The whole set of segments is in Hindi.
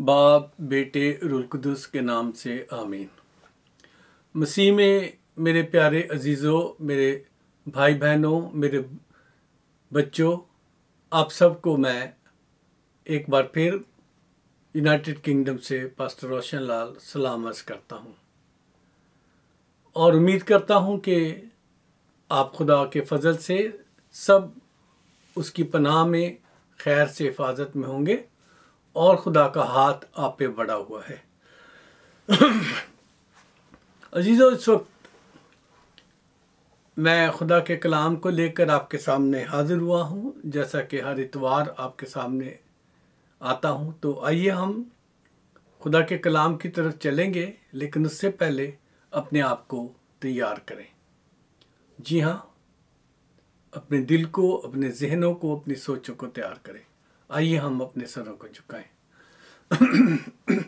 बाप बेटे रुलकदस के नाम से आमीन मसीह में मेरे प्यारे अजीज़ों मेरे भाई बहनों मेरे बच्चों आप सबको मैं एक बार फिर यूनाइटेड किंगडम से पास्टर रोशन लाल सलाम अर्ज करता हूँ और उम्मीद करता हूँ कि आप खुदा के फजल से सब उसकी पनाह में खैर से हिफाजत में होंगे और खुदा का हाथ आप पे बड़ा हुआ है अजीज़ों इस वक्त मैं खुदा के कलाम को लेकर आपके सामने हाजिर हुआ हूँ जैसा कि हर इतवार आपके सामने आता हूँ तो आइए हम खुदा के कलाम की तरफ चलेंगे लेकिन उससे पहले अपने आप को तैयार करें जी हाँ अपने दिल को अपने जहनों को अपनी सोचों को तैयार करें आइए हम अपने सरों को झुकाएं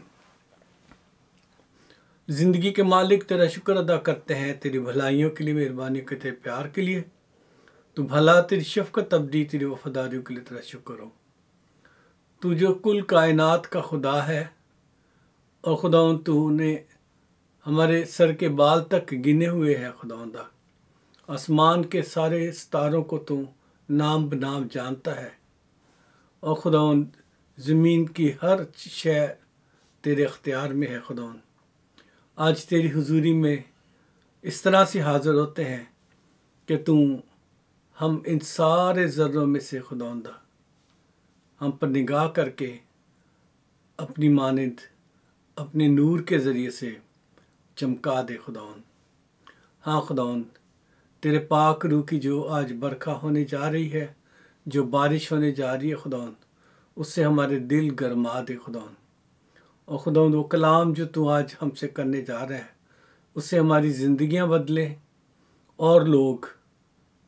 जिंदगी के मालिक तेरा शुक्र अदा करते हैं तेरी भलाइयों के लिए मेहरबानी के तेरे प्यार के लिए तो भला तेरी शफकत तब्दी तेरी वफादारियों के लिए तेरा शुक्र हो तू जो कुल कायनात का खुदा है और खुदा तू ने हमारे सर के बाल तक गिने हुए है खुदाउंदा आसमान के सारे सितारों को तू नाम बनाम जानता है और खुदावन ज़मीन की हर शय तेरे अख्तियार में है खुदावन आज तेरी हुजूरी में इस तरह से हाज़िर होते हैं कि तू हम इन सारे ज़र्रों में से खुदावंदा हम पर निगाह करके अपनी मानद अपने नूर के ज़रिए से चमका दे खुदावन हाँ खुदावन तेरे पाक रू की जो आज बरखा होने जा रही है जो बारिश होने जा रही है खुदावन उससे हमारे दिल गरमा दे खुदावन और खुदावन वो कलाम जो तू आज हमसे करने जा रहा है उससे हमारी ज़िंदियाँ बदले और लोग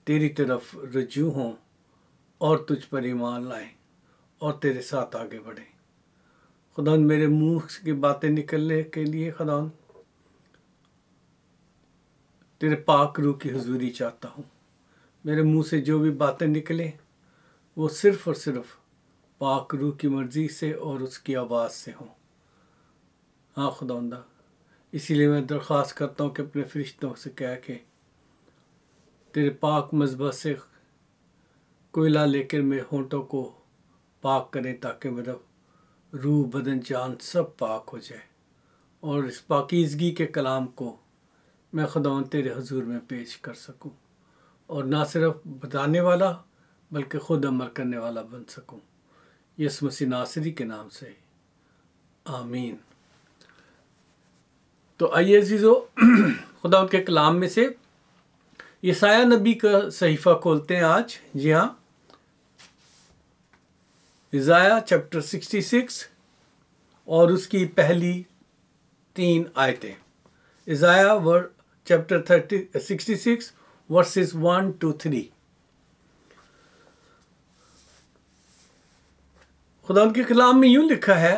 तेरी तरफ रजू हों और तुझ पर ईमान लाएं और तेरे साथ आगे बढ़ें खुदा मेरे मुंह की बातें निकलने के लिए खुदा तेरे पाक रू की हजूरी चाहता हूँ मेरे मुंह से जो भी बातें निकलें वो सिर्फ़ और सिर्फ पाक रू की मर्ज़ी से और उसकी आवाज़ से हों हाँ खुदा इसीलिए मैं दरख्वास्त करता हूँ कि अपने फरिश्तों से कह के तेरे पाक मजबा से कोयला लेकर मेरे होंठों को पाक करें ताकि मेरा रूह बदन जान सब पाक हो जाए और इस पाकिजगी के कलाम को मैं खुदा तेरे हजूर में पेश कर सकूं और ना सिर्फ बताने वाला बल्कि खुद अमर करने वाला बन सकूँ यस मसी नासरी के नाम से आमीन तो आइए जीजो खुदा उनके कलाम में से ईसाया नबी का सहीफ़ा खोलते हैं आज जी हाँ ईजाया चैप्टर 66 और उसकी पहली तीन आयतें ईजाया वर chapter thirty sixty six verses one two three खुदा के कलाम में यूं लिखा है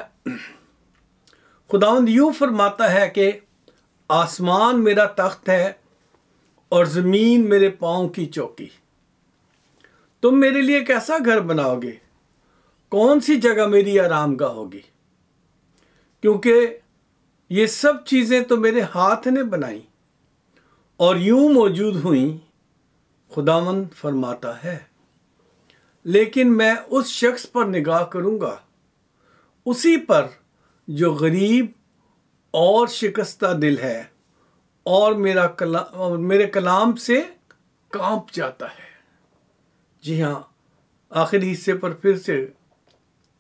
खुदावंद यूँ फरमाता है कि आसमान मेरा तख्त है और ज़मीन मेरे पाँव की चौकी तुम मेरे लिए कैसा घर बनाओगे कौन सी जगह मेरी आराम का होगी क्योंकि ये सब चीज़ें तो मेरे हाथ ने बनाई और यूं मौजूद हुई खुदावन फरमाता है लेकिन मैं उस शख्स पर निगाह करूँगा उसी पर जो गरीब और शिकस्ता दिल है और मेरा कला और मेरे कलाम से कांप जाता है जी हाँ आखिरी हिस्से पर फिर से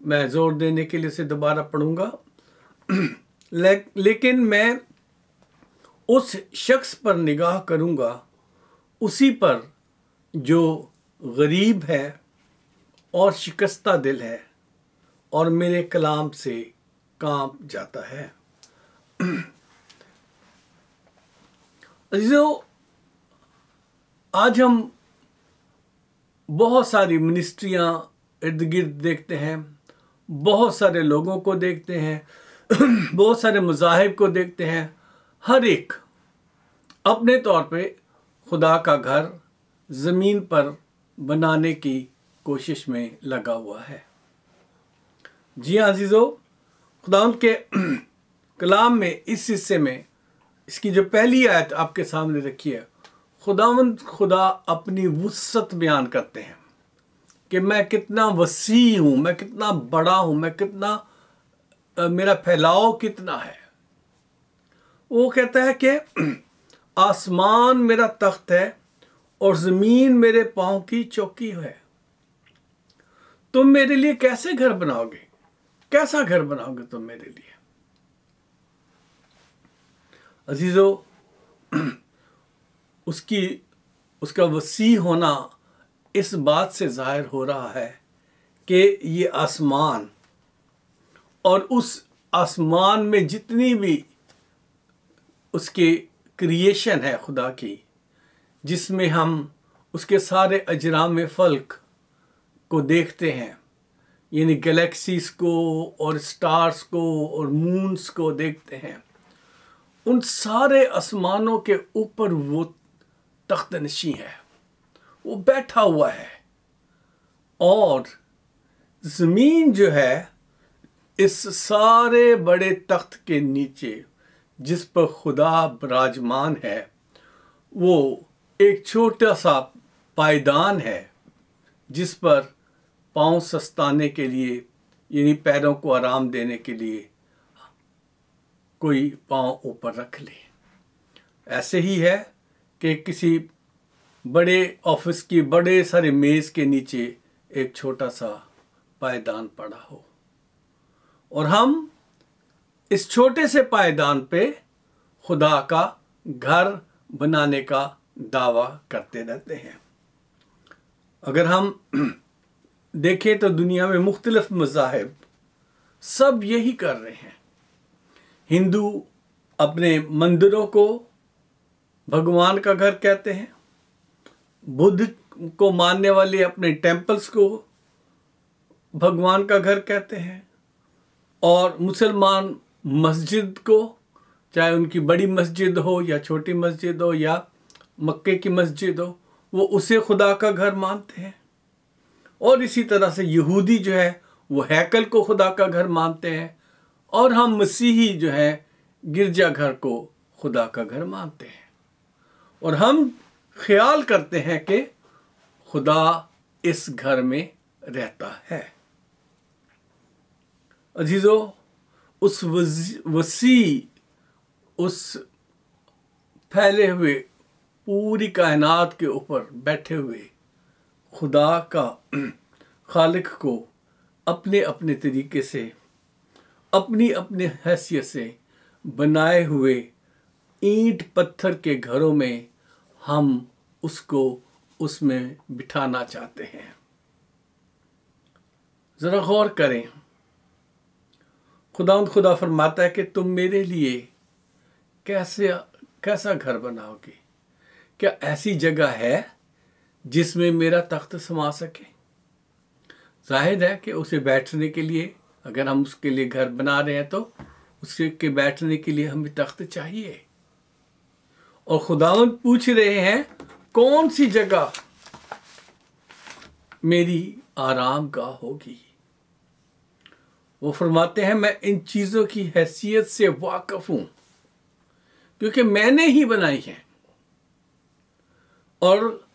मैं जोर देने के लिए से दोबारा पढ़ूंगा ले, लेकिन मैं उस शख्स पर निगाह करूंगा उसी पर जो गरीब है और शिकस्ता दिल है और मेरे कलाम से काम जाता है जो आज हम बहुत सारी मिनिस्ट्रियाँ इर्द गिर्द देखते हैं बहुत सारे लोगों को देखते हैं बहुत सारे मजाहब को देखते हैं हर एक अपने तौर पे खुदा का घर ज़मीन पर बनाने की कोशिश में लगा हुआ है जी आजीज़ो हाँ खुदाम के कलाम में इस हिस्से में इसकी जो पहली आयत आपके सामने रखी है खुदावंद खुदा अपनी वसत बयान करते हैं कि मैं कितना वसी हूँ मैं कितना बड़ा हूँ मैं कितना आ, मेरा फैलाव कितना है वो कहता है कि आसमान मेरा तख्त है और ज़मीन मेरे पाँव की चौकी है तुम मेरे लिए कैसे घर बनाओगे कैसा घर बनाओगे तुम मेरे लिए अजीजो उसकी उसका वसी होना इस बात से जाहिर हो रहा है कि ये आसमान और उस आसमान में जितनी भी उसके क्रिएशन है खुदा की जिसमें हम उसके सारे अजराम फ़ल्क को देखते हैं यानी गैलेक्सीज को और स्टार्स को और मून्स को देखते हैं उन सारे आसमानों के ऊपर वो तख्त नशी है वो बैठा हुआ है और ज़मीन जो है इस सारे बड़े तख्त के नीचे जिस पर खुदा विराजमान है वो एक छोटा सा पायदान है जिस पर पाँव सस्ताने के लिए यानी पैरों को आराम देने के लिए कोई पाँव ऊपर रख ले ऐसे ही है कि किसी बड़े ऑफिस की बड़े सारे मेज़ के नीचे एक छोटा सा पायदान पड़ा हो और हम इस छोटे से पायदान पे खुदा का घर बनाने का दावा करते रहते हैं अगर हम देखें तो दुनिया में मुख्तलफ मजाहब सब यही कर रहे हैं हिंदू अपने मंदिरों को भगवान का घर कहते हैं बुद्ध को मानने वाले अपने टेम्पल्स को भगवान का घर कहते हैं और मुसलमान मस्जिद को चाहे उनकी बड़ी मस्जिद हो या छोटी मस्जिद हो या मक्के की मस्जिद हो वो उसे खुदा का घर मानते हैं और इसी तरह से यहूदी जो है वो हैकल को खुदा का घर मानते हैं और हम मसीही जो है गिरजा घर को खुदा का घर मानते हैं और हम ख्याल करते हैं कि खुदा इस घर में रहता है अजीज़ो उस वसी उस फैले हुए पूरी कायनात के ऊपर बैठे हुए खुदा का खालिक को अपने अपने तरीके से अपनी अपने हैसियत से बनाए हुए ईंट पत्थर के घरों में हम उसको उसमें बिठाना चाहते हैं ज़रा गौर करें खुदा खुदा फरमाता है कि तुम मेरे लिए कैसे कैसा घर बनाओगे क्या ऐसी जगह है जिसमें मेरा तख्त समा सके जाहिर है कि उसे बैठने के लिए अगर हम उसके लिए घर बना रहे हैं तो उसके के बैठने के लिए हमें तख्त चाहिए और खुदावन पूछ रहे हैं कौन सी जगह मेरी आराम का होगी वो फरमाते हैं मैं इन चीज़ों की हैसियत से वाकफ हूं क्योंकि मैंने ही बनाई है और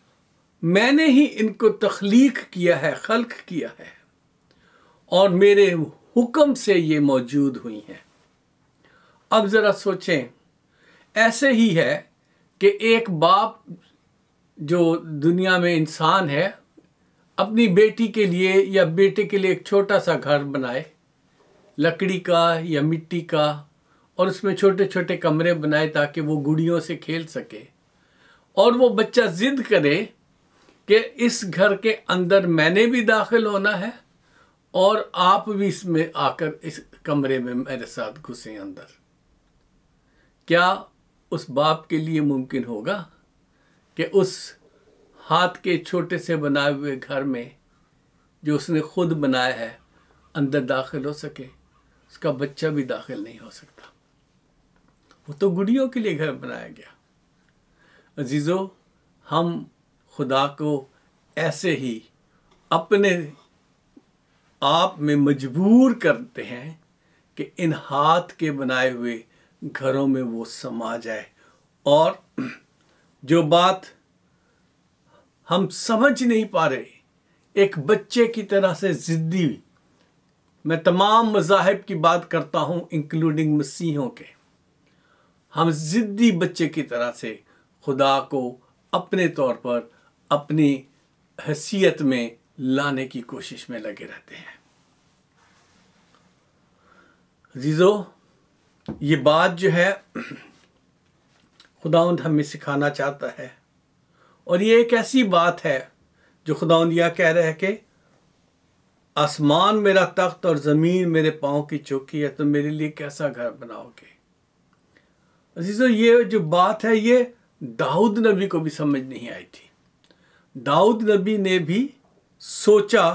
मैंने ही इनको तख्लीक किया है खल्क किया है और मेरे हुक्म से ये मौजूद हुई हैं अब ज़रा सोचें ऐसे ही है कि एक बाप जो दुनिया में इंसान है अपनी बेटी के लिए या बेटे के लिए एक छोटा सा घर बनाए लकड़ी का या मिट्टी का और उसमें छोटे छोटे कमरे बनाए ताकि वो गुड़ियों से खेल सके और वो बच्चा ज़िद करे कि इस घर के अंदर मैंने भी दाखिल होना है और आप भी इसमें आकर इस कमरे में मेरे साथ घुसे अंदर क्या उस बाप के लिए मुमकिन होगा कि उस हाथ के छोटे से बनाए हुए घर में जो उसने खुद बनाया है अंदर दाखिल हो सके उसका बच्चा भी दाखिल नहीं हो सकता वो तो गुड़ियों के लिए घर बनाया गया अजीज़ो हम खुदा को ऐसे ही अपने आप में मजबूर करते हैं कि इन हाथ के बनाए हुए घरों में वो समा जाए और जो बात हम समझ नहीं पा रहे एक बच्चे की तरह से ज़िद्दी मैं तमाम मजाहब की बात करता हूँ इंक्लूडिंग मसीहों के हम ज़िद्दी बच्चे की तरह से खुदा को अपने तौर पर अपनी हसीियत में लाने की कोशिश में लगे रहते हैं जीजो ये बात जो है खुदाउंद हमें सिखाना चाहता है और ये एक ऐसी बात है जो खुदाउंद यह कह रहे हैं कि आसमान मेरा तख्त और ज़मीन मेरे पाँव की चौकी है तो मेरे लिए कैसा घर बनाओगे अजीजो ये जो बात है ये दाऊद नबी को भी समझ नहीं आई थी दाऊद नबी ने भी सोचा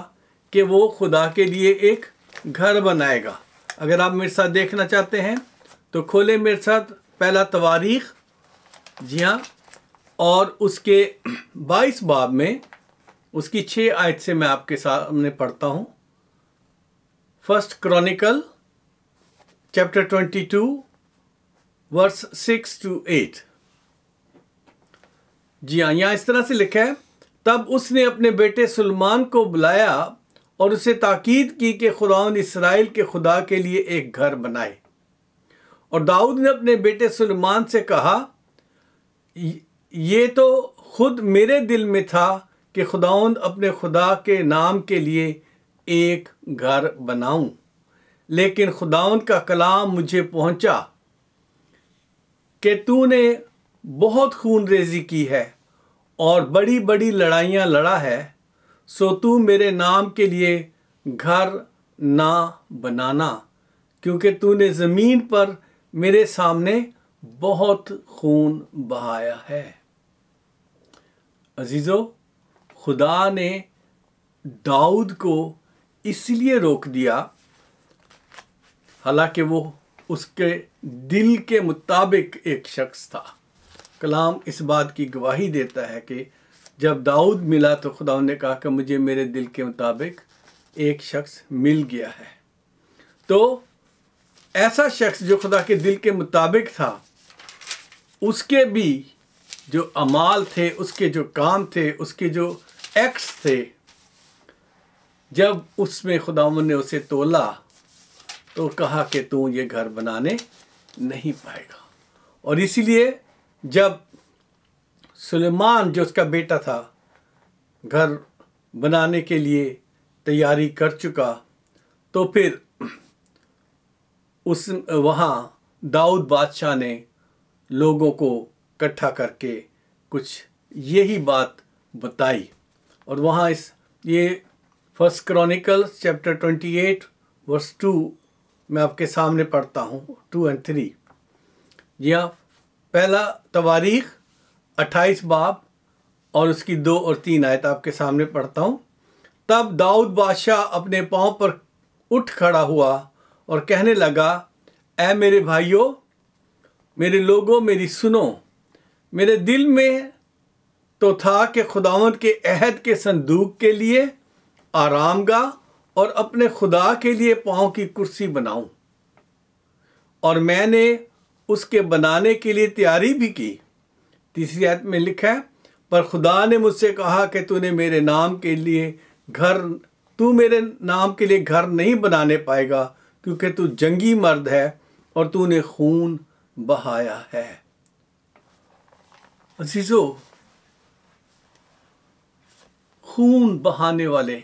कि वो खुदा के लिए एक घर बनाएगा अगर आप मेरे साथ देखना चाहते हैं तो खोले मेरे साथ पहला तवारीख जी हाँ और उसके बाईस बाब में उसकी छः आयत से मैं आपके सामने पढ़ता हूँ first Chronicle chapter twenty two verse six two eight जी हाँ यहाँ इस तरह से लिखा है तब उसने अपने बेटे सलमान को बुलाया और उसे ताकीद की कि खुदा इसराइल के खुदा के लिए एक घर बनाए और दाऊद ने अपने बेटे सलमान से कहा ये तो खुद मेरे दिल में था कि खुदावंद अपने खुदा के नाम के लिए एक घर बनाऊं लेकिन खुदावंद का कलाम मुझे पहुंचा कि तूने बहुत खून रेजी की है और बड़ी बड़ी लड़ाइयाँ लड़ा है सो तू मेरे नाम के लिए घर ना बनाना क्योंकि तूने ज़मीन पर मेरे सामने बहुत खून बहाया है अजीज़ो खुदा ने दाऊद को इसलिए रोक दिया हालांकि वो उसके दिल के मुताबिक एक शख्स था कलाम इस बात की गवाही देता है कि जब दाऊद मिला तो खुदा ने कहा कि मुझे मेरे दिल के मुताबिक एक शख्स मिल गया है तो ऐसा शख्स जो खुदा के दिल के मुताबिक था उसके भी जो अमाल थे उसके जो काम थे उसके जो एक्स थे जब उसमें खुदावन ने उसे तोला तो कहा कि तू ये घर बनाने नहीं पाएगा और इसीलिए जब सुलेमान जो उसका बेटा था घर बनाने के लिए तैयारी कर चुका तो फिर उस वहाँ दाऊद बादशाह ने लोगों को इकट्ठा करके कुछ यही बात बताई और वहाँ इस ये first Chronicles chapter twenty eight verse two मैं आपके सामने पढ़ता हूँ टू एंड थ्री जी पहला तवारीख अट्ठाईस बाब और उसकी दो और तीन आयत आपके सामने पढ़ता हूँ तब दाऊद बादशाह अपने पाँव पर उठ खड़ा हुआ और कहने लगा ए मेरे भाइयों मेरे लोगों मेरी सुनो मेरे दिल में तो था कि खुदावंत के अहद के संदूक के लिए आरामगा और अपने खुदा के लिए पाँव की कुर्सी बनाऊं और मैंने उसके बनाने के लिए तैयारी भी की तीसरी आयत में लिखा है पर खुदा ने मुझसे कहा कि तूने मेरे नाम के लिए घर तू मेरे नाम के लिए घर नहीं बनाने पाएगा क्योंकि तू जंगी मर्द है और तूने खून बहाया है अजीजो खून बहाने वाले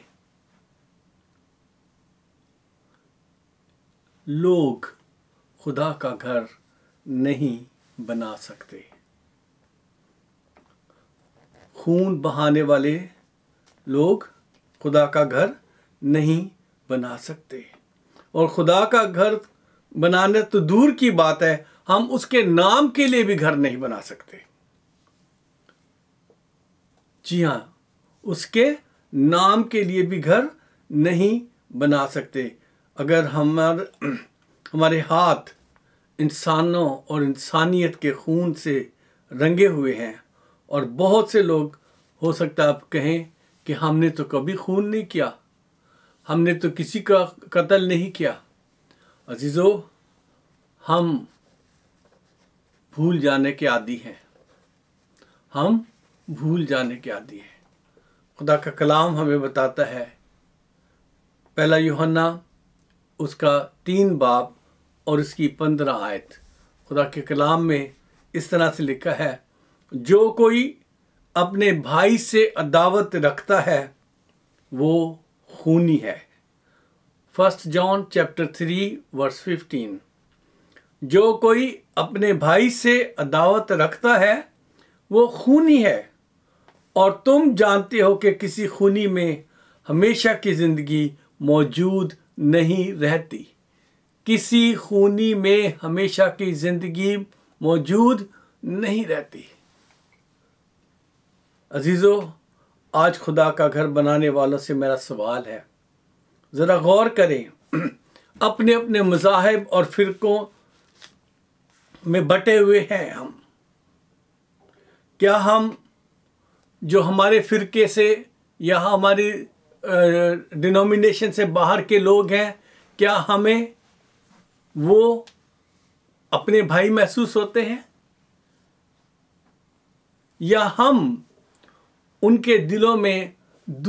लोग खुदा का घर नहीं बना सकते खून बहाने वाले लोग खुदा का घर नहीं बना सकते और खुदा का घर बनाने तो दूर की बात है हम उसके नाम के लिए भी घर नहीं बना सकते जी हाँ उसके नाम के लिए भी घर नहीं बना सकते अगर हमारे हमारे हाथ इंसानों और इंसानियत के खून से रंगे हुए हैं और बहुत से लोग हो सकता है आप कहें कि हमने तो कभी खून नहीं किया हमने तो किसी का कत्ल नहीं किया अजीज़ो हम भूल जाने के आदि हैं हम भूल जाने के आदि हैं खुदा का कलाम हमें बताता है पहला यूहना उसका तीन बाप और इसकी पंद्रह आयत खुदा के कलाम में इस तरह से लिखा है जो कोई अपने भाई से अदावत रखता है वो खूनी है first John chapter three verse fifteen जो कोई अपने भाई से अदावत रखता है वो खूनी है और तुम जानते हो कि किसी खूनी में हमेशा की ज़िंदगी मौजूद नहीं रहती किसी खूनी में हमेशा की जिंदगी मौजूद नहीं रहती अजीज़ो आज खुदा का घर बनाने वालों से मेरा सवाल है ज़रा गौर करें अपने अपने मजाहब और फिरकों में बटे हुए हैं हम क्या हम जो हमारे फिरके से या हमारी डिनोमिनेशन से बाहर के लोग हैं क्या हमें वो अपने भाई महसूस होते हैं या हम उनके दिलों में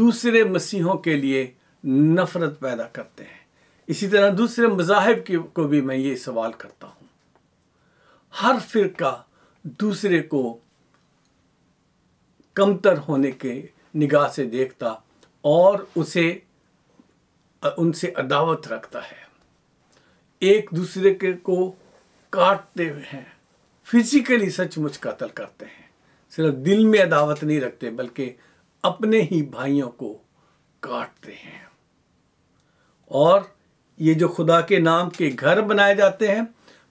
दूसरे मसीहों के लिए नफरत पैदा करते हैं इसी तरह दूसरे मजाहब को भी मैं ये सवाल करता हूँ हर फिर दूसरे को कमतर होने के निगाह से देखता और उसे उनसे अदावत रखता है एक दूसरे के को काटते हैं फिजिकली सचमुच कतल करते हैं सिर्फ दिल में अदावत नहीं रखते बल्कि अपने ही भाइयों को काटते हैं और ये जो खुदा के नाम के घर बनाए जाते हैं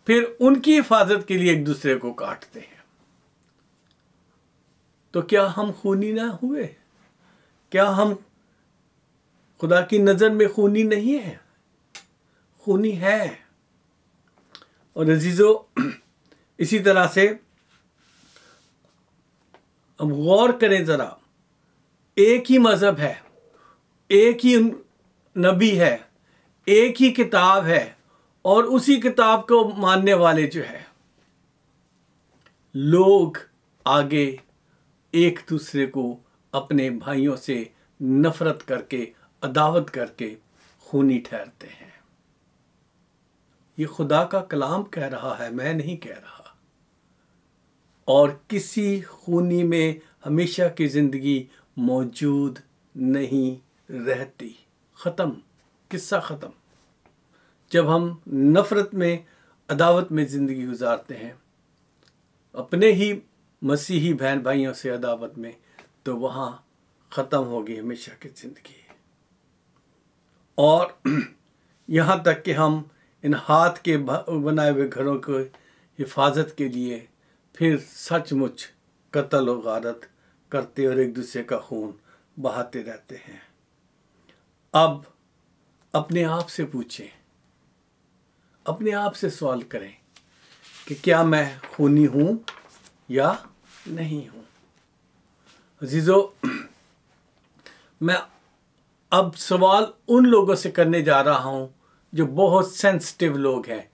फिर उनकी हिफाजत के लिए एक दूसरे को काटते हैं तो क्या हम खूनी ना हुए क्या हम खुदा की नज़र में खूनी नहीं है होनी है और अजीज़ो इसी तरह से अब गौर करें ज़रा एक ही मज़हब है एक ही नबी है एक ही किताब है और उसी किताब को मानने वाले जो है लोग आगे एक दूसरे को अपने भाइयों से नफ़रत करके अदावत करके खूनी ठहरते हैं ये खुदा का कलाम कह रहा है मैं नहीं कह रहा और किसी खूनी में हमेशा की ज़िंदगी मौजूद नहीं रहती ख़त्म किस्सा ख़त्म जब हम नफ़रत में अदावत में ज़िंदगी गुजारते हैं अपने ही मसीही बहन भाइयों से अदावत में तो वहाँ ख़त्म होगी हमेशा की ज़िंदगी और यहाँ तक कि हम इन हाथ के बनाए हुए घरों को हिफाजत के लिए फिर सचमुच कत्ल और गारत करते और एक दूसरे का खून बहाते रहते हैं अब अपने आप से पूछें अपने आप से सवाल करें कि क्या मैं खूनी हूँ या नहीं हूँ अजीज़ो मैं अब सवाल उन लोगों से करने जा रहा हूँ जो बहुत सेंसिटिव लोग हैं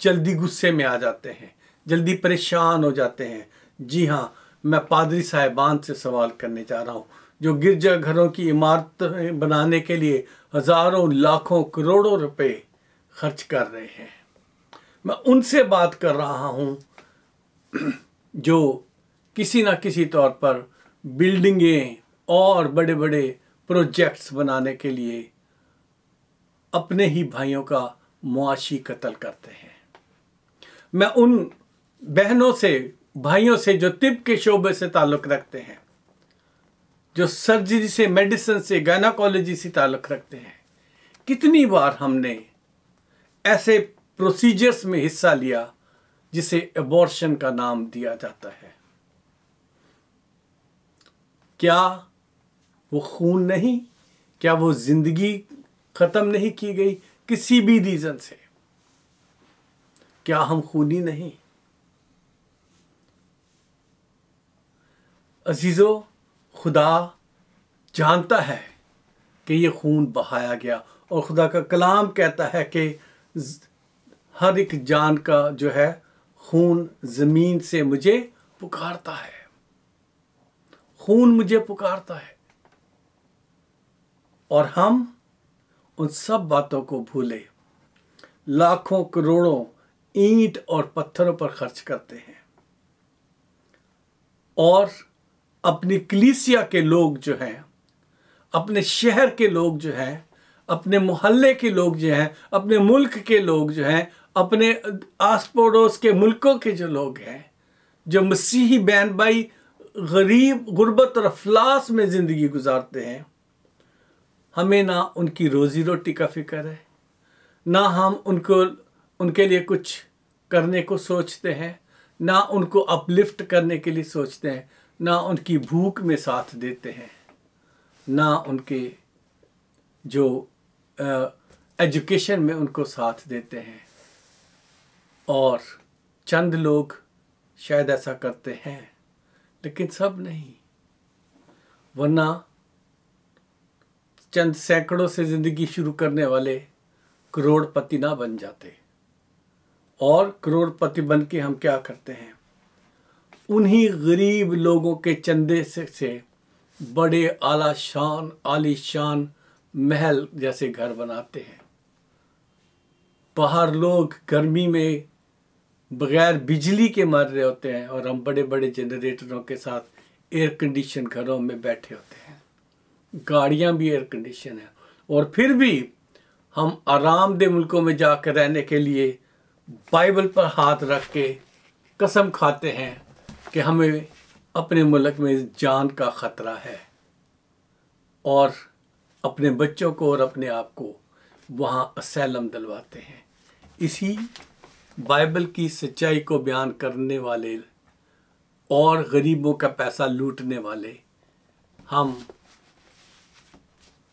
जल्दी गुस्से में आ जाते हैं जल्दी परेशान हो जाते हैं जी हाँ मैं पादरी साहिबान से सवाल करने जा रहा हूँ जो गिरजा घरों की इमारत बनाने के लिए हज़ारों लाखों करोड़ों रुपए खर्च कर रहे हैं मैं उनसे बात कर रहा हूँ जो किसी ना किसी तौर पर बिल्डिंगें और बड़े बड़े प्रोजेक्ट्स बनाने के लिए अपने ही भाइयों का मुआशी कत्ल करते हैं मैं उन बहनों से भाइयों से जो तिब के शोबे से ताल्लुक़ रखते हैं जो सर्जरी से मेडिसिन से गायनाकोलॉजी से ताल्लुक़ रखते हैं कितनी बार हमने ऐसे प्रोसीजर्स में हिस्सा लिया जिसे एबॉर्शन का नाम दिया जाता है क्या वो खून नहीं क्या वो जिंदगी ख़त्म नहीं की गई किसी भी रीज़न से क्या हम खूनी नहीं अजीज़ो खुदा जानता है कि ये खून बहाया गया और खुदा का कलाम कहता है कि हर एक जान का जो है खून ज़मीन से मुझे पुकारता है खून मुझे पुकारता है और हम उन सब बातों को भूले लाखों करोड़ों ईंट और पत्थरों पर खर्च करते हैं और अपनी कलीसिया के लोग जो हैं अपने शहर के लोग जो हैं अपने मोहल्ले के लोग जो हैं अपने मुल्क के लोग जो हैं अपने आस पड़ोस के मुल्कों के जो लोग हैं जो मसीही बहन भाई गरीब गुर्बत और अफलास में ज़िंदगी गुजारते हैं हमें ना उनकी रोज़ी रोटी का फिक्र है ना हम उनको उनके लिए कुछ करने को सोचते हैं ना उनको अपलिफ्ट करने के लिए सोचते हैं ना उनकी भूख में साथ देते हैं ना उनके जो एजुकेशन में उनको साथ देते हैं और चंद लोग शायद ऐसा करते हैं लेकिन सब नहीं वरना चंद सैकड़ों से ज़िंदगी शुरू करने वाले करोड़पति ना बन जाते और करोड़पति बन के हम क्या करते हैं उन्हीं गरीब लोगों के चंदे से, से बड़े आला शान आलीशान महल जैसे घर बनाते हैं बाहर लोग गर्मी में बगैर बिजली के मर रहे होते हैं और हम बड़े बड़े जनरेटरों के साथ एयर कंडीशन घरों में बैठे होते हैं गाड़ियाँ भी एयर कंडीशन है और फिर भी हम दे मुल्कों में जाकर रहने के लिए बाइबल पर हाथ रख के कसम खाते हैं कि हमें अपने मुल्क में जान का ख़तरा है और अपने बच्चों को और अपने आप को वहाँ असैलम दिलवाते हैं इसी बाइबल की सच्चाई को बयान करने वाले और गरीबों का पैसा लूटने वाले हम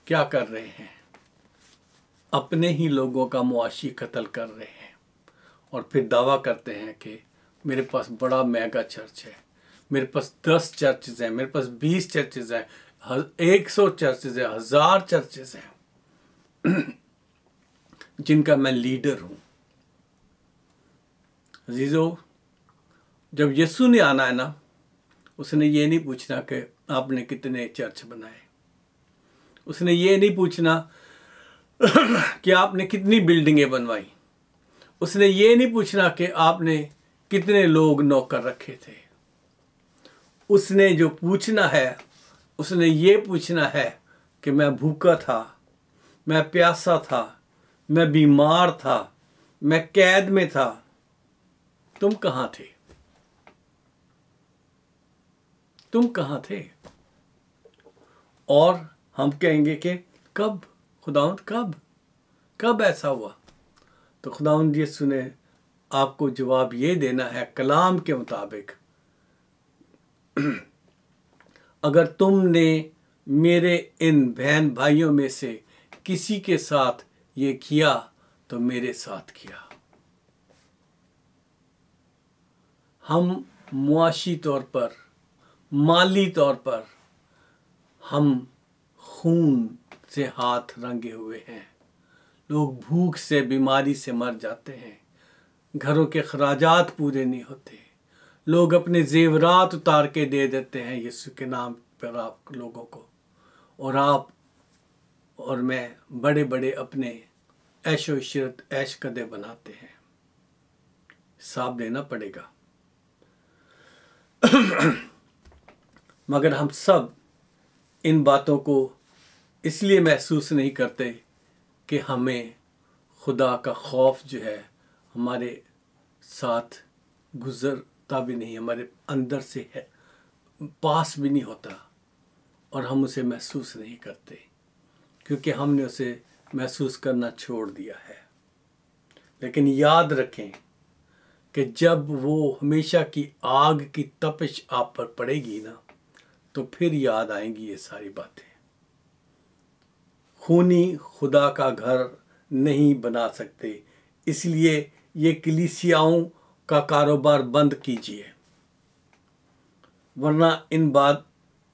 क्या कर रहे हैं अपने ही लोगों का मुआशी कत्ल कर रहे हैं और फिर दावा करते हैं कि मेरे पास बड़ा मेगा चर्च है मेरे पास दस चर्चेज हैं मेरे पास बीस चर्चेज हैं एक सौ चर्चेज हैं हज़ार चर्चेज हैं जिनका मैं लीडर हूँ जीजो जब यीशु ने आना है ना उसने ये नहीं पूछना कि आपने कितने चर्च बनाए उसने ये नहीं पूछना कि आपने कितनी बिल्डिंगें बनवाई उसने ये नहीं पूछना कि आपने कितने लोग नौकर रखे थे उसने जो पूछना है उसने ये पूछना है कि मैं भूखा था मैं प्यासा था मैं बीमार था मैं कैद में था तुम कहाँ थे तुम कहाँ थे और हम कहेंगे कि कब खुदाउंद कब कब ऐसा हुआ तो खुदाउंद ये सुने आपको जवाब ये देना है कलाम के मुताबिक अगर तुमने मेरे इन बहन भाइयों में से किसी के साथ ये किया तो मेरे साथ किया हम मुआशी तौर पर माली तौर पर हम खून से हाथ रंगे हुए हैं लोग भूख से बीमारी से मर जाते हैं घरों के खराजात पूरे नहीं होते लोग अपने जेवरात उतार के दे देते हैं यीशु के नाम पर आप लोगों को और आप और मैं बड़े बड़े अपने ऐशो इशरत ऐश कदे बनाते हैं हिसाब देना पड़ेगा मगर हम सब इन बातों को इसलिए महसूस नहीं करते कि हमें खुदा का खौफ जो है हमारे साथ गुजरता भी नहीं हमारे अंदर से है पास भी नहीं होता और हम उसे महसूस नहीं करते क्योंकि हमने उसे महसूस करना छोड़ दिया है लेकिन याद रखें कि जब वो हमेशा की आग की तपिश आप पर पड़ेगी ना तो फिर याद आएंगी ये सारी बातें खूनी खुदा का घर नहीं बना सकते इसलिए ये कलीसियाओं का कारोबार बंद कीजिए वरना इन बात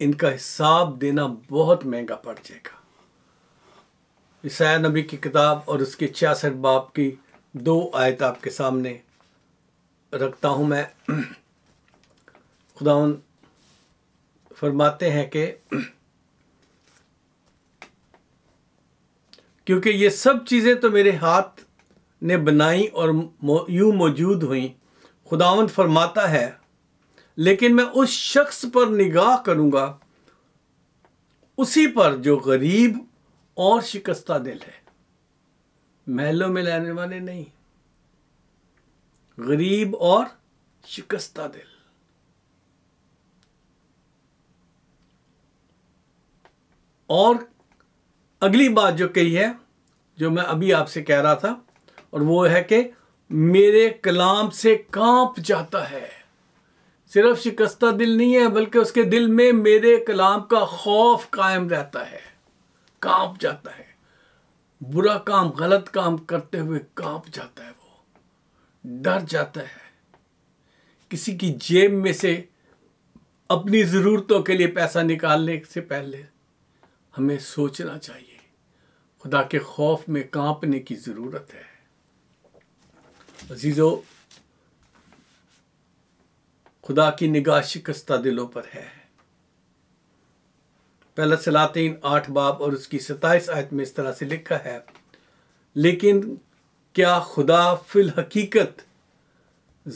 इनका हिसाब देना बहुत महंगा पड़ जाएगा ईसा नबी की किताब और उसके छियासठ बाप की दो आयत आपके सामने रखता हूँ मैं खुदा फरमाते हैं कि क्योंकि ये सब चीज़ें तो मेरे हाथ ने बनाई और यूँ मौजूद हुई खुदावंत फरमाता है लेकिन मैं उस शख्स पर निगाह करूँगा उसी पर जो गरीब और शिकस्ता दिल है महलों में रहने वाले नहीं गरीब और शिकस्ता दिल और अगली बात जो कही है जो मैं अभी आपसे कह रहा था और वो है कि मेरे कलाम से कांप जाता है सिर्फ शिकस्ता दिल नहीं है बल्कि उसके दिल में मेरे कलाम का खौफ कायम रहता है कांप जाता है बुरा काम गलत काम करते हुए कांप जाता है वो डर जाता है किसी की जेब में से अपनी ज़रूरतों के लिए पैसा निकालने से पहले हमें सोचना चाहिए खुदा के खौफ में कांपने की ज़रूरत है अजीज़ो खुदा की निगाह शिकस्ता दिलों पर है पहला सलातीन आठ बाब और उसकी सताइस आयत में इस तरह से लिखा है लेकिन क्या खुदा फिल हकीकत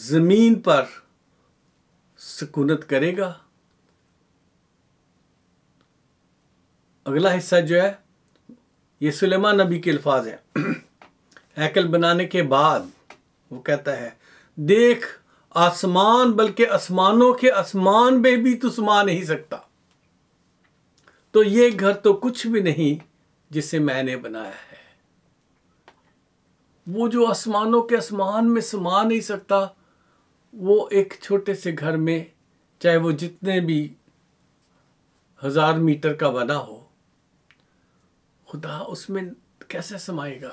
ज़मीन पर सुकूनत करेगा अगला हिस्सा जो है ये सुलेमान नबी के अल्फाज हैं हैकल बनाने के बाद वो कहता है देख आसमान बल्कि आसमानों के आसमान में भी तू समा नहीं सकता तो ये घर तो कुछ भी नहीं जिसे मैंने बनाया है वो जो आसमानों के आसमान में समा नहीं सकता वो एक छोटे से घर में चाहे वो जितने भी हजार मीटर का बना हो खुदा उसमें कैसे समाएगा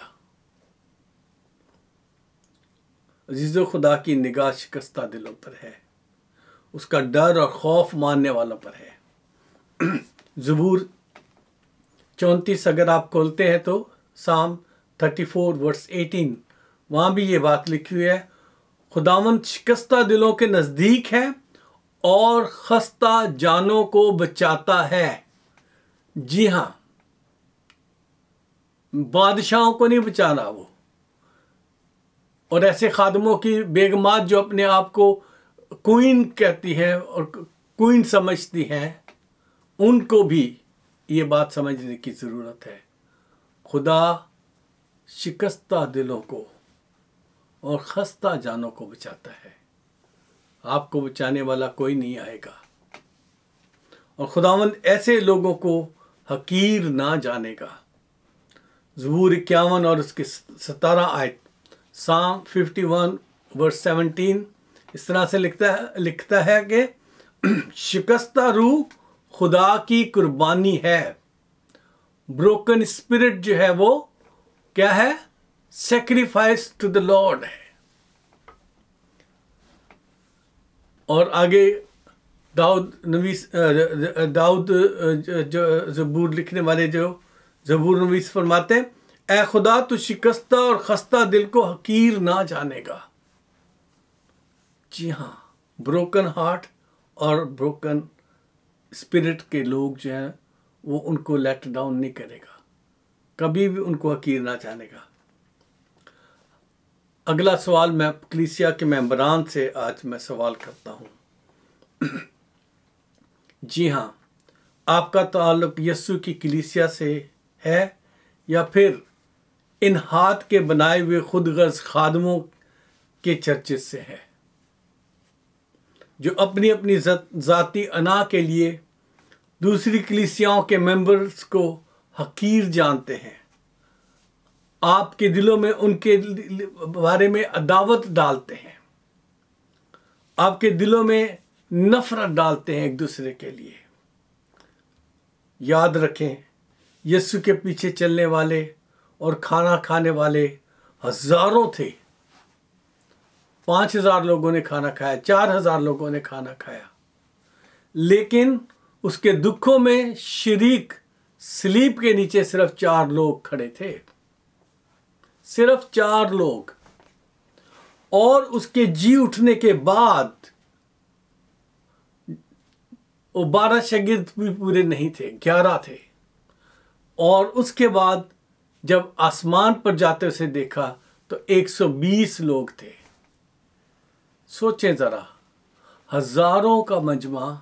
अजीज़ खुदा की निगाह शिकस्ता दिलों पर है उसका डर और खौफ मानने वालों पर है जबूर चौंतीस अगर आप खोलते हैं तो साम थर्टी फोर वर्स एटीन वहाँ भी ये बात लिखी हुई है खुदावन शिकस्ता दिलों के नज़दीक है और खस्ता जानों को बचाता है जी हाँ बादशाहों को नहीं बचा रहा वो और ऐसे खादमों की बेगमात जो अपने आप को क्वीन कहती हैं और क्वीन समझती हैं उनको भी ये बात समझने की ज़रूरत है खुदा शिकस्ता दिलों को और खस्ता जानों को बचाता है आपको बचाने वाला कोई नहीं आएगा और खुदावंद ऐसे लोगों को हकीर ना जानेगा जबूर इक्यावन और उसकी सतारह आयत साम वन वर्स सेवनटीन इस तरह से लिखता है लिखता है कि शिकस्ता रूह खुदा की कुर्बानी है ब्रोकन स्पिरिट जो है वो क्या है सेक्रीफाइस टू द लॉर्ड है और आगे दाऊद नबी दाऊद जबूर लिखने वाले जो जबूर नवीस फरमाते ए खुदा तो शिकस्ता और खस्ता दिल को हकीर ना जानेगा जी हाँ ब्रोकन हार्ट और ब्रोकन स्पिरिट के लोग जो हैं वो उनको लेट डाउन नहीं करेगा कभी भी उनको हकीर ना जानेगा अगला सवाल मैं क्लिसिया के मेम्बरान से आज मैं सवाल करता हूँ जी हाँ आपका ताल्लुक यस्सु की कलीसिया से है या फिर इन हाथ के बनाए हुए खुद गर्ज खादमों के चर्चे से है जो अपनी अपनी ज़ाती अना के लिए दूसरी कलिसियाओं के मेंबर्स को हकीर जानते हैं आपके दिलों में उनके बारे में अदावत डालते हैं आपके दिलों में नफरत डालते हैं एक दूसरे के लिए याद रखें यस्सु के पीछे चलने वाले और खाना खाने वाले हजारों थे पांच हजार लोगों ने खाना खाया चार हजार लोगों ने खाना खाया लेकिन उसके दुखों में शरीक स्लीप के नीचे सिर्फ चार लोग खड़े थे सिर्फ चार लोग और उसके जी उठने के बाद वो बारह शगिर्द भी पूरे नहीं थे ग्यारह थे और उसके बाद जब आसमान पर जाते उसे देखा तो 120 लोग थे सोचें ज़रा हज़ारों का मजमा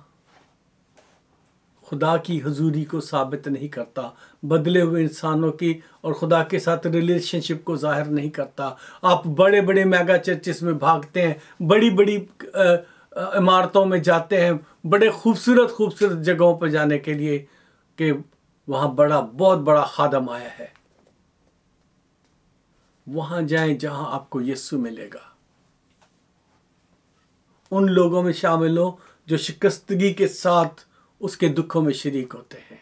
खुदा की हजूरी को साबित नहीं करता बदले हुए इंसानों की और खुदा के साथ रिलेशनशिप को ज़ाहिर नहीं करता आप बड़े बड़े मेगा चर्चिस में भागते हैं बड़ी बड़ी इमारतों में जाते हैं बड़े खूबसूरत खूबसूरत जगहों पर जाने के लिए कि वहां बड़ा बहुत बड़ा खादम आया है वहां जाएं जहां आपको यस्सु मिलेगा उन लोगों में शामिल हो जो शिकस्तगी के साथ उसके दुखों में शरीक होते हैं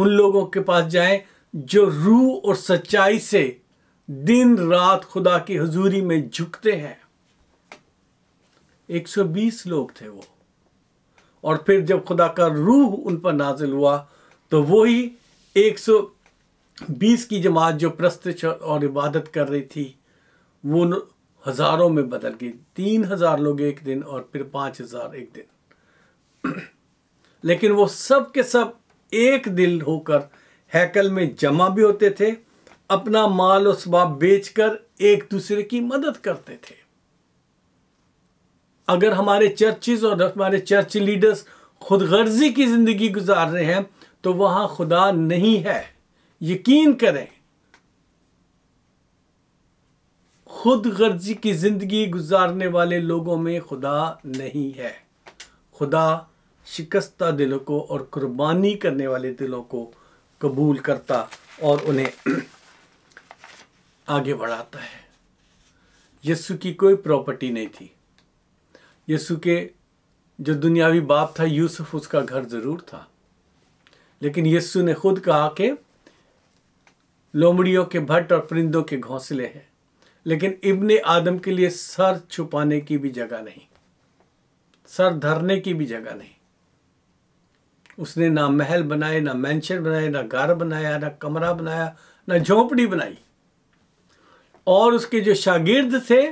उन लोगों के पास जाएं जो रूह और सच्चाई से दिन रात खुदा की हजूरी में झुकते हैं 120 लोग थे वो और फिर जब खुदा का रूह उन पर नाजिल हुआ तो वही 120 की जमात जो प्रस्तृत और इबादत कर रही थी वो हज़ारों में बदल गई तीन हज़ार लोग एक दिन और फिर पाँच हज़ार एक दिन लेकिन वो सब के सब एक दिल होकर हैकल में जमा भी होते थे अपना माल और सबाब बेचकर एक दूसरे की मदद करते थे अगर हमारे चर्चिज और हमारे चर्च लीडर्स खुद गर्जी की ज़िंदगी गुजार रहे हैं तो वहां खुदा नहीं है यकीन करें खुद गर्जी की जिंदगी गुजारने वाले लोगों में खुदा नहीं है खुदा शिकस्ता दिलों को और कुर्बानी करने वाले दिलों को कबूल करता और उन्हें आगे बढ़ाता है यस्सु की कोई प्रॉपर्टी नहीं थी यस्सु के जो दुनियावी बाप था यूसुफ उसका घर ज़रूर था लेकिन यीशु ने खुद कहा कि लोमड़ियों के भट्ट और परिंदों के घोंसले हैं लेकिन इब्ने आदम के लिए सर छुपाने की भी जगह नहीं सर धरने की भी जगह नहीं उसने ना महल बनाए ना मैंशन बनाए ना घर बनाया ना कमरा बनाया ना झोपड़ी बनाई और उसके जो शागिर्द थे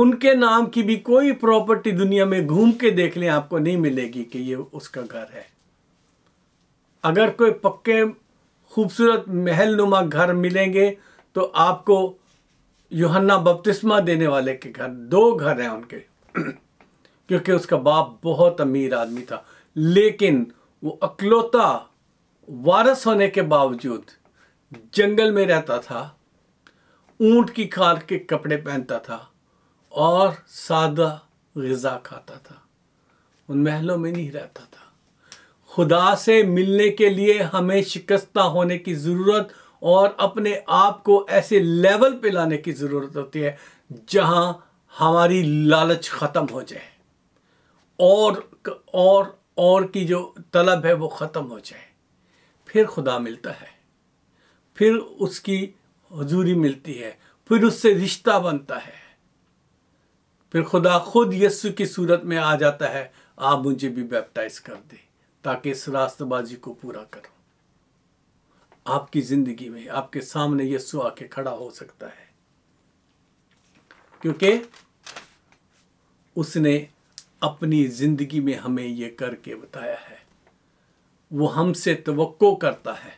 उनके नाम की भी कोई प्रॉपर्टी दुनिया में घूम के देख लें आपको नहीं मिलेगी कि ये उसका घर है अगर कोई पक्के खूबसूरत महल नुमा घर मिलेंगे तो आपको योहन्ना बपतिस्मा देने वाले के घर दो घर हैं उनके क्योंकि उसका बाप बहुत अमीर आदमी था लेकिन वो अकलौता वारस होने के बावजूद जंगल में रहता था ऊंट की खाल के कपड़े पहनता था और सादा गज़ा खाता था उन महलों में नहीं रहता था खुदा से मिलने के लिए हमें शिकस्ता होने की ज़रूरत और अपने आप को ऐसे लेवल पे लाने की ज़रूरत होती है जहां हमारी लालच ख़त्म हो जाए और और और की जो तलब है वो ख़त्म हो जाए फिर खुदा मिलता है फिर उसकी हजूरी मिलती है फिर उससे रिश्ता बनता है फिर खुदा खुद यस्सु की सूरत में आ जाता है आप मुझे भी बैप्टाइज कर दें ताकि इस रास्तबाजी को पूरा करो आपकी जिंदगी में आपके सामने यस्सु आके खड़ा हो सकता है क्योंकि उसने अपनी जिंदगी में हमें ये करके बताया है वो हमसे तो करता है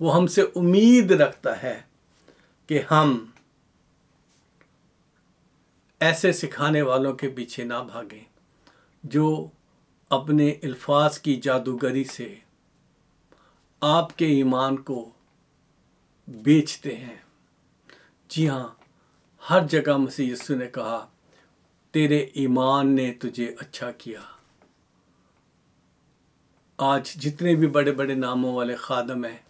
वो हमसे उम्मीद रखता है कि हम ऐसे सिखाने वालों के पीछे ना भागें जो अपने अल्फाज की जादूगरी से आपके ईमान को बेचते हैं जी हाँ हर जगह मसीह यस्सु ने कहा तेरे ईमान ने तुझे अच्छा किया आज जितने भी बड़े बड़े नामों वाले खादम हैं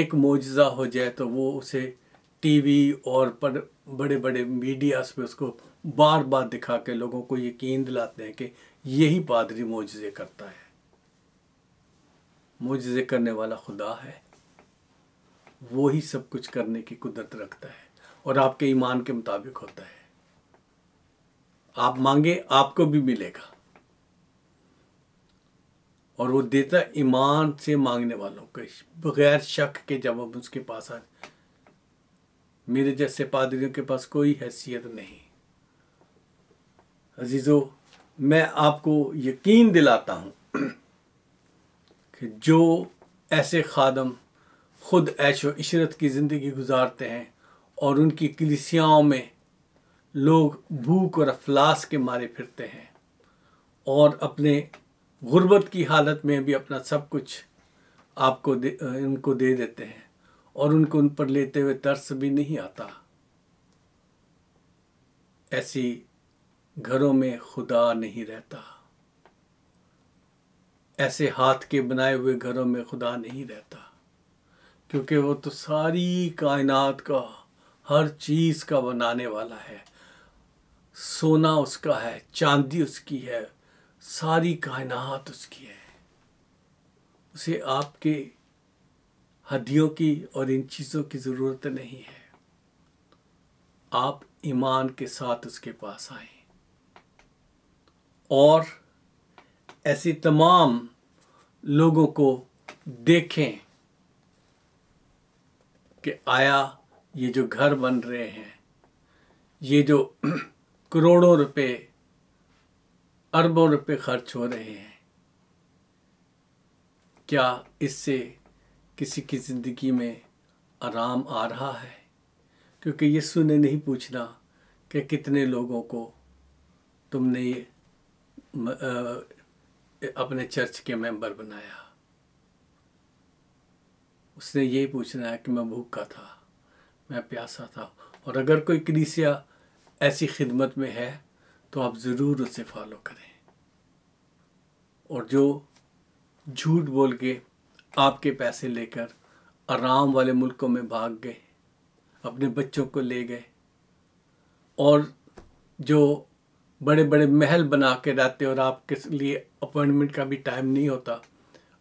एक मोजज़ा हो जाए तो वो उसे टीवी और पर बड़े बड़े मीडियास पे उसको बार बार दिखा के लोगों को यकीन दिलाते हैं कि यही पादरी मोजे करता है मोजे करने वाला खुदा है वो ही सब कुछ करने की कुदरत रखता है और आपके ईमान के मुताबिक होता है आप मांगे आपको भी मिलेगा और वो देता ईमान से मांगने वालों को बगैर शक के जब हम उसके पास आ मेरे जैसे पादरियों के पास कोई हैसियत नहीं अजीज़ों मैं आपको यकीन दिलाता हूँ कि जो ऐसे खादम ख़ुद ऐशो इशरत की ज़िंदगी गुजारते हैं और उनकी कलिसियाओं में लोग भूख और अफलास के मारे फिरते हैं और अपने गुर्बत की हालत में भी अपना सब कुछ आपको दे उनको दे देते हैं और उनको उन पर लेते हुए तर्स भी नहीं आता ऐसी घरों में खुदा नहीं रहता ऐसे हाथ के बनाए हुए घरों में खुदा नहीं रहता क्योंकि वो तो सारी कायनात का हर चीज़ का बनाने वाला है सोना उसका है चांदी उसकी है सारी कायनात उसकी है उसे आपके हड्डियों की और इन चीज़ों की ज़रूरत नहीं है आप ईमान के साथ उसके पास आए और ऐसी तमाम लोगों को देखें कि आया ये जो घर बन रहे हैं ये जो करोड़ों रुपए अरबों रुपए खर्च हो रहे हैं क्या इससे किसी की ज़िंदगी में आराम आ रहा है क्योंकि यीशु ने नहीं पूछना कि कितने लोगों को तुमने ये अपने चर्च के मेंबर बनाया उसने ये पूछना है कि मैं भूखा था मैं प्यासा था और अगर कोई क्रीसिया ऐसी खिदमत में है तो आप ज़रूर उसे फॉलो करें और जो झूठ बोल के आपके पैसे लेकर आराम वाले मुल्कों में भाग गए अपने बच्चों को ले गए और जो बड़े बड़े महल बना के रहते और आपके लिए अपॉइंटमेंट का भी टाइम नहीं होता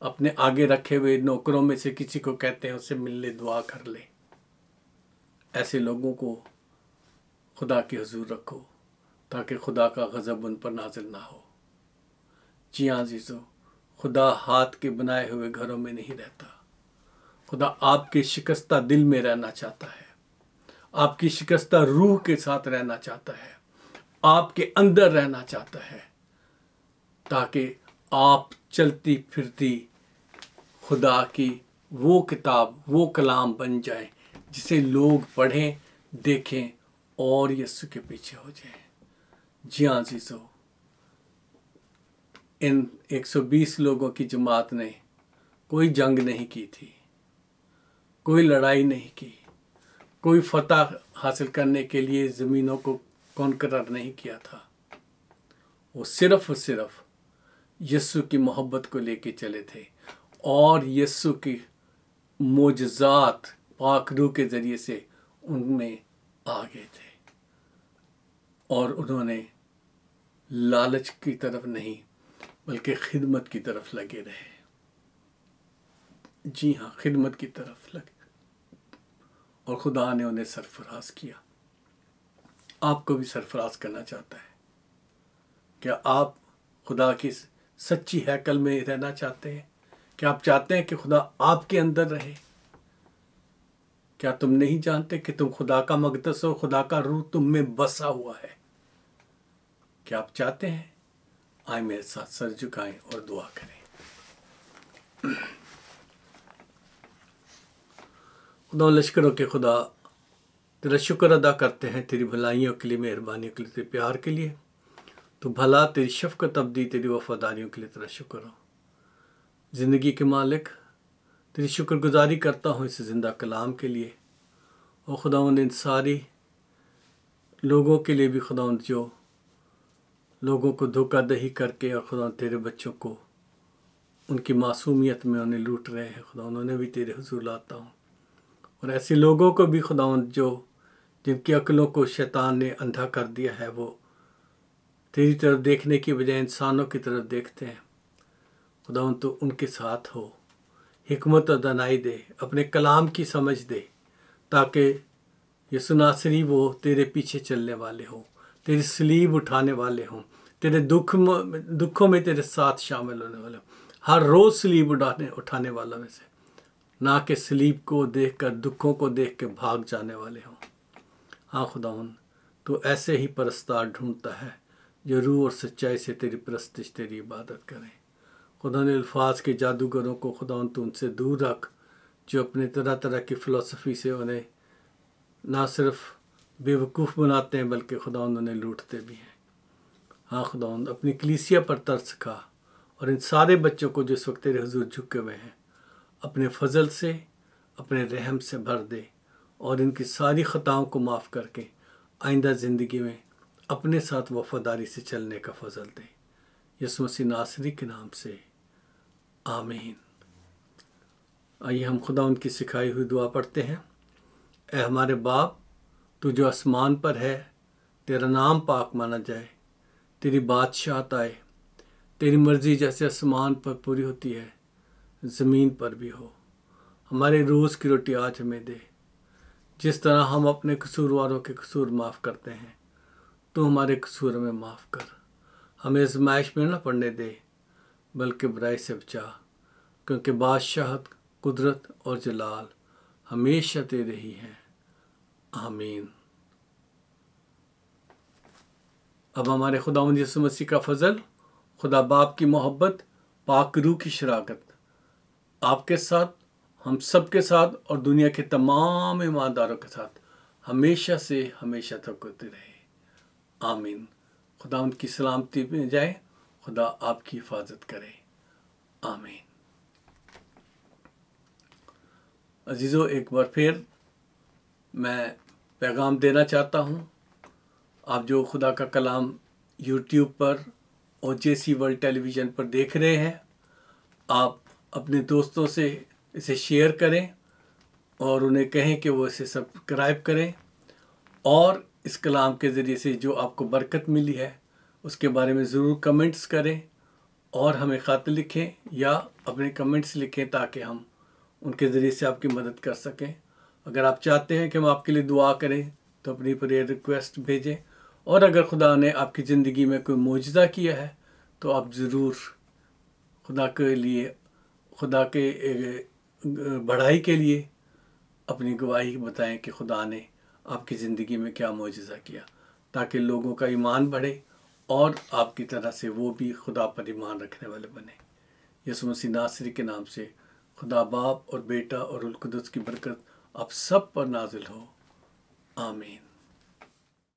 अपने आगे रखे हुए नौकरों में से किसी को कहते हैं उससे मिल ले दुआ कर ले ऐसे लोगों को खुदा के हजूर रखो ताकि खुदा का गज़ब उन पर नाजिल ना हो जी हाँ जीजो खुदा हाथ के बनाए हुए घरों में नहीं रहता खुदा आपके शिकस्ता दिल में रहना चाहता है आपकी शिकस्ता रूह के साथ रहना चाहता है आपके अंदर रहना चाहता है ताकि आप चलती फिरती खुदा की वो किताब वो कलाम बन जाए जिसे लोग पढ़ें देखें और यस्सु के पीछे हो जाए जी हाँ सो इन 120 लोगों की जमात ने कोई जंग नहीं की थी कोई लड़ाई नहीं की कोई फतह हासिल करने के लिए ज़मीनों को कॉन्करर नहीं किया था वो सिर्फ और सिर्फ यस्सु की मोहब्बत को लेके चले थे और यस्सु की मोजात पाखरू के ज़रिए से उनमें आ गए थे और उन्होंने लालच की तरफ नहीं बल्कि खिदमत की तरफ लगे रहे जी हाँ खिदमत की तरफ लगे और खुदा ने उन्हें सरफराज किया आपको भी सरफराज करना चाहता है क्या आप खुदा की सच्ची हैकल में रहना चाहते हैं क्या आप चाहते हैं कि खुदा आपके अंदर रहे क्या तुम नहीं जानते कि तुम खुदा का मकदस हो खुदा का रूह तुम में बसा हुआ है क्या आप चाहते हैं आए मेरे साथ सर झुकाएं और दुआ करें खुदा लश्करों के खुदा तेरा शुक्र अदा करते हैं तेरी भलाइयों के लिए मेहरबानियों के लिए तेरे प्यार के लिए तो भला तेरी शफकत अब्दी तेरी वफादारियों के लिए तेरा शुक्र हो ज़िंदगी के मालिक तेरी शुक्रगुजारी करता हूँ इस ज़िंदा कलाम के लिए और खुदा उन सारी लोगों के लिए भी खुदा जो लोगों को धोखा दही करके और खुदा तेरे बच्चों को उनकी मासूमियत में उन्हें लूट रहे हैं खुदा उन्होंने भी तेरे हजूर लाता हूँ और ऐसे लोगों को भी खुदा जो जिनकी अकलों को शैतान ने अंधा कर दिया है वो तेरी तरफ देखने की बजाय इंसानों की तरफ देखते हैं खुदा तो उनके साथ हो हमत और दनाई दे अपने कलाम की समझ दे ताकि ये सुनासरी वो तेरे पीछे चलने वाले हों तेरी स्लीब उठाने वाले हों तेरे दुख दुखों में तेरे साथ शामिल होने वाले हों हर रोज़ स्लीब उठाने उठाने वालों में से ना कि स्लीब को देख कर दुखों को देख के भाग जाने वाले हों हाँ खुदावन तो ऐसे ही परस्तार ढूंढता है जो रूह और सच्चाई से तेरी प्रस्तिश तेरी इबादत करें खुदा ने अल्फाज के जादूगरों को खुदावन तो उनसे दूर रख जो अपने तरह तरह की फ़िलासफ़ी से उन्हें ना सिर्फ बेवकूफ़ बनाते हैं बल्कि खुदा उन्हें लूटते भी हैं हाँ खुदावन अपनी कलीसिया पर तरस खा और इन सारे बच्चों को जो इस वक्त तेरे हजूर झुके हुए हैं अपने फजल से अपने रहम से भर दे और इनकी सारी ख़ताओं को माफ़ करके आइंदा ज़िंदगी में अपने साथ वफादारी से चलने का फजल दें यसमसी नासरी के नाम से आमीन आइए हम खुदा उनकी सिखाई हुई दुआ पढ़ते हैं ए हमारे बाप तू जो आसमान पर है तेरा नाम पाक माना जाए तेरी बादशाहत आए तेरी मर्ज़ी जैसे आसमान पर पूरी होती है ज़मीन पर भी हो हमारे रोज़ की रोटी आज हमें दे जिस तरह हम अपने कसूरवारों के कसूर माफ़ करते हैं तो हमारे कसूर में माफ़ कर हमें आजमाइश में न पढ़ने दे बल्कि बुराई से बचा क्योंकि बादशाहत कुदरत और जलाल हमेशा दे रही हैं आमीन अब हमारे खुदा यसु मसीह का फजल खुदा बाप की मोहब्बत पाकरू की शराकत आपके साथ हम सब के साथ और दुनिया के तमाम ईमानदारों के साथ हमेशा से हमेशा तक करते रहे आमीन खुदा उनकी सलामती में जाए खुदा आपकी हिफाजत करे आमीन अजीज़ों एक बार फिर मैं पैगाम देना चाहता हूँ आप जो खुदा का कलाम यूट्यूब पर और जे सी वर्ल्ड टेलीविज़न पर देख रहे हैं आप अपने दोस्तों से इसे शेयर करें और उन्हें कहें कि वो इसे सब्सक्राइब करें और इस कलाम के ज़रिए से जो आपको बरकत मिली है उसके बारे में ज़रूर कमेंट्स करें और हमें ख़त लिखें या अपने कमेंट्स लिखें ताकि हम उनके ज़रिए से आपकी मदद कर सकें अगर आप चाहते हैं कि हम आपके लिए दुआ करें तो अपनी प्रेयर रिक्वेस्ट भेजें और अगर खुदा ने आपकी ज़िंदगी में कोई मुजदा किया है तो आप ज़रूर खुदा के लिए खुदा के बढ़ाई के लिए अपनी गवाही बताएं कि खुदा ने आपकी ज़िंदगी में क्या मुजज़ा किया ताकि लोगों का ईमान बढ़े और आपकी तरह से वो भी खुदा पर ईमान रखने वाले बने यसु मसीह नासरी के नाम से खुदा बाप और बेटा और उलकदस की बरकत आप सब पर नाजिल हो आमीन